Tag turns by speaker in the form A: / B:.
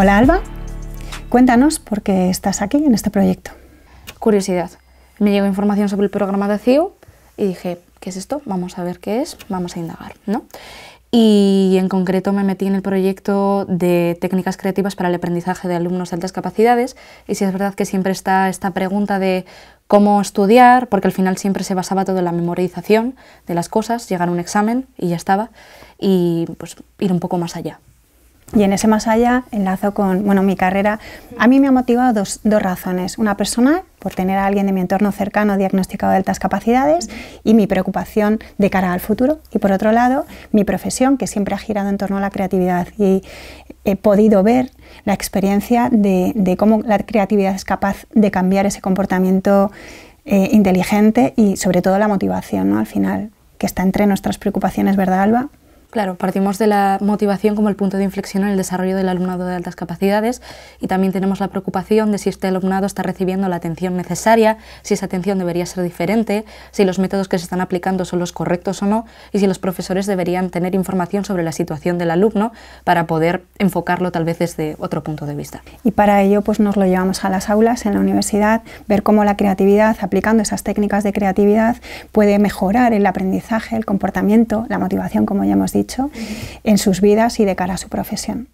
A: Hola Alba, cuéntanos por qué estás aquí en este proyecto.
B: Curiosidad. Me llegó información sobre el programa de CIO y dije, ¿qué es esto? Vamos a ver qué es, vamos a indagar, ¿no? Y en concreto me metí en el proyecto de técnicas creativas para el aprendizaje de alumnos de altas capacidades. Y si es verdad que siempre está esta pregunta de cómo estudiar, porque al final siempre se basaba todo en la memorización de las cosas, llegar a un examen y
A: ya estaba, y pues ir un poco más allá. Y en ese más allá enlazo con bueno, mi carrera. A mí me ha motivado dos, razones. Una personal, por tener a alguien de mi entorno cercano diagnosticado de altas capacidades y mi preocupación de cara al futuro. Y por otro lado, mi profesión, que siempre ha girado en torno a la creatividad. Y he podido ver la experiencia de, cómo la creatividad es capaz de cambiar ese comportamiento eh, inteligente y sobre todo la motivación ¿no? al final, que está entre nuestras preocupaciones, ¿verdad, Alba? Claro, partimos de la motivación como el punto de inflexión en el desarrollo del alumnado de altas
B: capacidades y también tenemos la preocupación de si este alumnado está recibiendo la atención necesaria, si esa atención debería ser diferente, si los métodos que se están aplicando son los correctos o no y si los profesores deberían tener información sobre la situación del alumno para poder enfocarlo tal vez desde otro punto de vista.
A: Y para ello pues nos lo llevamos a las aulas en la universidad, ver cómo la creatividad, aplicando esas técnicas de creatividad, puede mejorar el aprendizaje, el comportamiento, la motivación, como ya hemos dicho dicho, en sus vidas y de cara a su profesión.